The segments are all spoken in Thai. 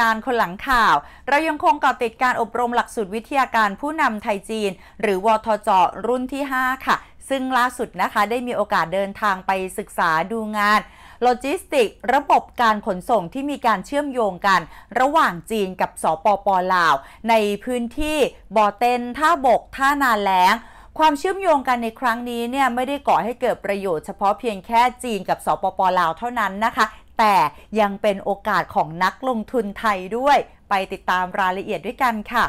การคนหลังข่าว เรายังคงเกาะติดการอบรมหลักสูตรวิทยาการผู้นำไทยจีน หรือวทจรุ่นที่ 5 ค่ะ ซึ่งล่าสุดนะคะได้มีโอกาสเดินทางไปศึกษาดูงาน โลจิสติก ระบบการขนส่งที่มีการเชื่อมโยงกัน ระหว่างจีนกับสปปลาว ในพื้นที่บ่อเต็นท่าบกท่านาแลงความเชื่อมโยงกันในครั้งนี้เนี่ยไม่ได้ก่อให้เกิดประโยชน์เฉพาะเพียงแค่จีนกับสปปลาวเท่านั้นนะคะแต่ยังเป็นโอกาสของนักลงทุนไทยด้วย ไปติดตามรายละเอียดด้วยกันค่ะ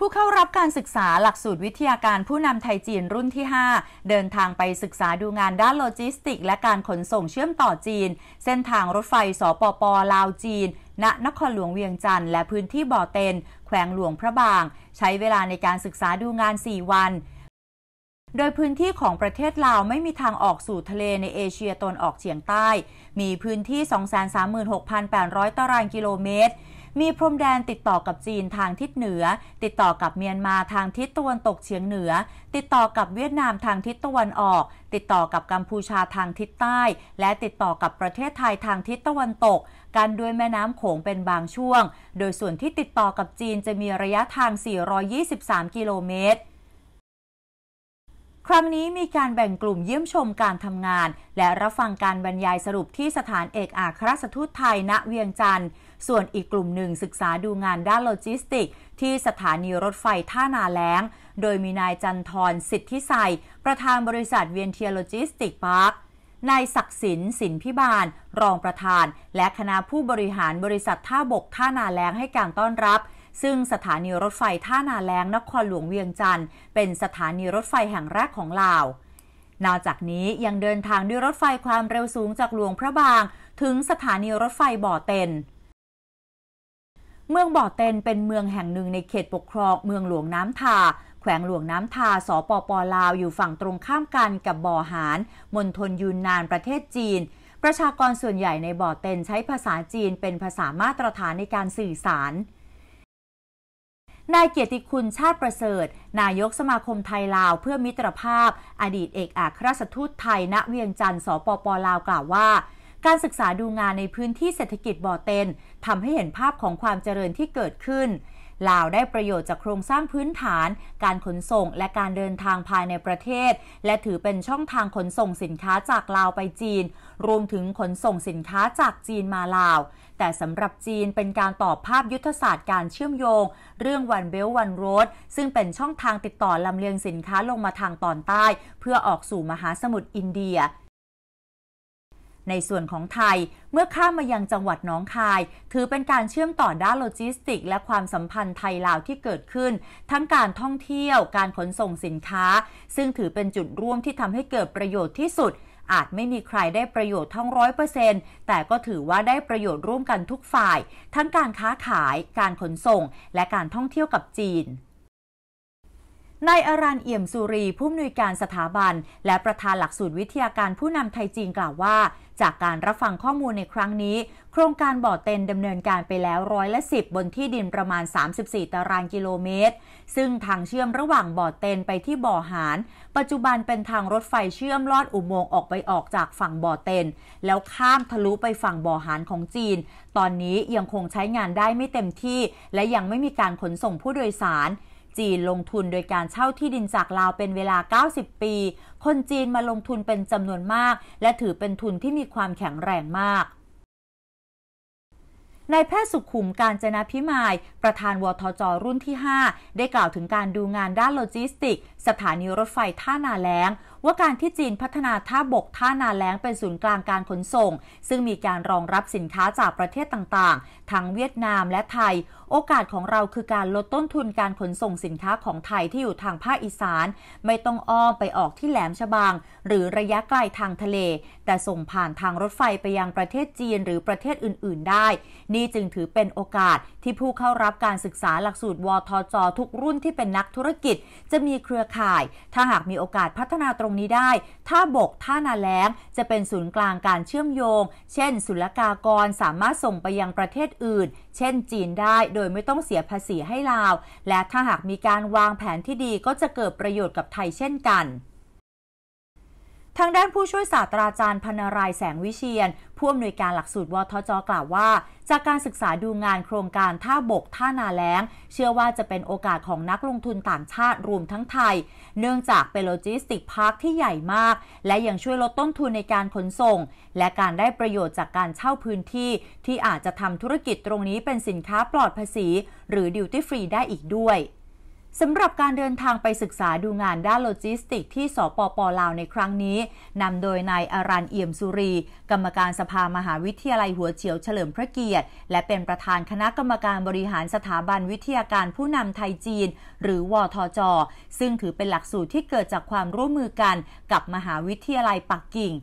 ผู้เข้ารับการศึกษาหลักสูตรวิทยาการผู้นำไทยจีนรุ่นที่ 5 เดินทางไปศึกษาดูงานด้านโลจิสติกและการขนส่งเชื่อมต่อจีน เส้นทางรถไฟสปปลาวจีน ณนครหลวงเวียงจันทร์และพื้นที่บ่อเต็นแขวงหลวงพระบาง ใช้เวลาในการศึกษาดูงาน 4 วันโดยพื้นที่ของประเทศลาวไม่มีทางออกสู่ทะเลในเอเชียตะวันออกเฉียงใต้ มีพื้นที่ 236,800 ตารางกิโลเมตร มีพรมแดนติดต่อกับจีนทางทิศเหนือ ติดต่อกับเมียนมาทางทิศตะวันตกเฉียงเหนือ ติดต่อกับเวียดนามทางทิศตะวันออก ติดต่อกับกัมพูชาทางทิศใต้ และติดต่อกับประเทศไทยทางทิศตะวันตก กันด้วยแม่น้ำโขงเป็นบางช่วง โดยส่วนที่ติดต่อกับจีนจะมีระยะทาง 423 กิโลเมตรครั้งนี้มีการแบ่งกลุ่มเยี่ยมชมการทำงานและรับฟังการบรรยายสรุปที่สถานเอกอัครราชทูตไทยณ เวียงจันทร์ ส่วนอีกกลุ่มหนึ่งศึกษาดูงานด้านโลจิสติกที่สถานีรถไฟท่านาแล้ง โดยมีนายจันทร์สิทธิไซประธานบริษัทเวียนเทียโลจิสติกพาร์ค นายศักดิ์สินสินพิบาล รองประธาน และคณะผู้บริหารบริษัทท่าบกท่านาแล้งให้การต้อนรับซึ่งสถานีรถไฟท่านาแรงนครหลวงเวียงจันทร์เป็นสถานีรถไฟแห่งแรกของลาว นอกจากนี้ยังเดินทางด้วยรถไฟความเร็วสูงจากหลวงพระบาง ถึงสถานีรถไฟบ่อเต็น เมืองบ่อเต็นเป็นเมืองแห่งหนึ่งในเขตปกครองเมืองหลวงน้ำทาแขวงหลวงน้ำทาสปปลาวอยู่ฝั่งตรงข้ามกันกับบ่อหานมณฑลยูนนานประเทศจีน ประชากรส่วนใหญ่ในบ่อเต็นใช้ภาษาจีนเป็นภาษามาตรฐานในการสื่อสารนายเกียรติคุณชาติประเสริฐ นายกสมาคมไทยลาว เพื่อมิตรภาพ อดีตเอกอัครราชทูตไทยณเวียงจันทร์สปป ลาวกล่าวว่า การศึกษาดูงานในพื้นที่เศรษฐกิจบ่อเต็นทำให้เห็นภาพของความเจริญที่เกิดขึ้นลาวได้ประโยชน์จากโครงสร้างพื้นฐานการขนส่งและการเดินทางภายในประเทศ และถือเป็นช่องทางขนส่งสินค้าจากลาวไปจีน รวมถึงขนส่งสินค้าจากจีนมาลาว แต่สำหรับจีนเป็นการตอบภาพยุทธศาสตร์การเชื่อมโยงเรื่องวันเบลวันโรดซึ่งเป็นช่องทางติดต่อลำเลียงสินค้าลงมาทางตอนใต้เพื่อออกสู่มหาสมุทรอินเดียในส่วนของไทยเมื่อข้ามมายังจังหวัดน้องคาย ถือเป็นการเชื่อมต่อด้านโลจิสติกและความสัมพันธ์ไทยลาวที่เกิดขึ้น ทั้งการท่องเที่ยวการขนส่งสินค้า ซึ่งถือเป็นจุดร่วมที่ทำให้เกิดประโยชน์ที่สุด อาจไม่มีใครได้ประโยชน์ทั้งร้อยเปอร์เซ็นต์แต่ก็ถือว่าได้ประโยชน์ร่วมกันทุกฝ่าย ทั้งการค้าขาย การขนส่ง และการท่องเที่ยวกับจีนนายอารันเอี่ยมสุรี ผู้อำนวยการสถาบัน และประธานหลักสูตรวิทยาการผู้นำไทยจีนกล่าวว่า จากการรับฟังข้อมูลในครั้งนี้ โครงการบ่อเต็นดำเนินการไปแล้วร้อยละสิบบนที่ดินประมาณ 34 ตารางกิโลเมตร ซึ่งทางเชื่อมระหว่างบ่อเต็นไปที่บ่อหานปัจจุบันเป็นทางรถไฟเชื่อมลอดอุโมงค์ออกไปออกจากฝั่งบ่อเต็นแล้วข้ามทะลุไปฝั่งบ่อหานของจีน ตอนนี้ยังคงใช้งานได้ไม่เต็มที่ และยังไม่มีการขนส่งผู้โดยสารจีนลงทุนโดยการเช่าที่ดินจากลาวเป็นเวลา 90 ปี คนจีนมาลงทุนเป็นจำนวนมาก และถือเป็นทุนที่มีความแข็งแรงมากนายแพทย์สุขุมการจนาพิมาย ประธานวทจรุ่นที่ 5 ได้กล่าวถึงการดูงานด้านโลจิสติกสถานีรถไฟท่านาแล้ง ว่าการที่จีนพัฒนาท่าบกท่านาแล้งเป็นศูนย์กลางการขนส่ง ซึ่งมีการรองรับสินค้าจากประเทศต่างๆ ทั้งเวียดนามและไทย โอกาสของเราคือการลดต้นทุนการขนส่งสินค้าของไทยที่อยู่ทางภาคอีสาน ไม่ต้องอ้อมไปออกที่แหลมฉบังหรือระยะไกลทางทะเล แต่ส่งผ่านทางรถไฟไปยังประเทศจีน หรือประเทศอื่นๆ ได้ นี่จึงถือเป็นโอกาสที่ผู้เข้ารับการศึกษาหลักสูตรวทจทุกรุ่นที่เป็นนักธุรกิจ จะมีเครือข่าข่ายถ้าหากมีโอกาสพัฒนาตรงนี้ได้ท่าบกท่านาแล้งจะเป็นศูนย์กลางการเชื่อมโยง เช่น ศุลกากรสามารถส่งไปยังประเทศอื่น เช่นจีนได้โดยไม่ต้องเสียภาษีให้ลาว และถ้าหากมีการวางแผนที่ดีก็จะเกิดประโยชน์กับไทยเช่นกันทางด้านผู้ช่วยศาสตราจารย์พนรายแสงวิเชียนผู้อำนวยการหลักสูตรวทจกล่าวว่า จากการศึกษาดูงานโครงการท่าบกท่านาแล้งเชื่อว่าจะเป็นโอกาสของนักลงทุนต่างชาติรวมทั้งไทย เนื่องจากเป็นโลจิสติกพาร์คที่ใหญ่มากและยังช่วยลดต้นทุนในการขนส่ง และการได้ประโยชน์จากการเช่าพื้นที่ที่อาจจะทำธุรกิจตรงนี้เป็นสินค้าปลอดภาษี หรือดิวตี้ฟรีได้อีกด้วยสำหรับการเดินทางไปศึกษาดูงานด้านโลจิสติกที่สปปลาวในครั้งนี้ นำโดยนายอารันเอี่ยมสุรี กรรมการสภามหาวิทยาลัยหัวเฉียวเฉลิมพระเกียรติ และเป็นประธานคณะกรรมการบริหารสถาบันวิทยาการผู้นำไทยจีนหรือวทจ ซึ่งถือเป็นหลักสูตรที่เกิดจากความร่วมมือกันกับมหาวิทยาลัยปักกิ่ง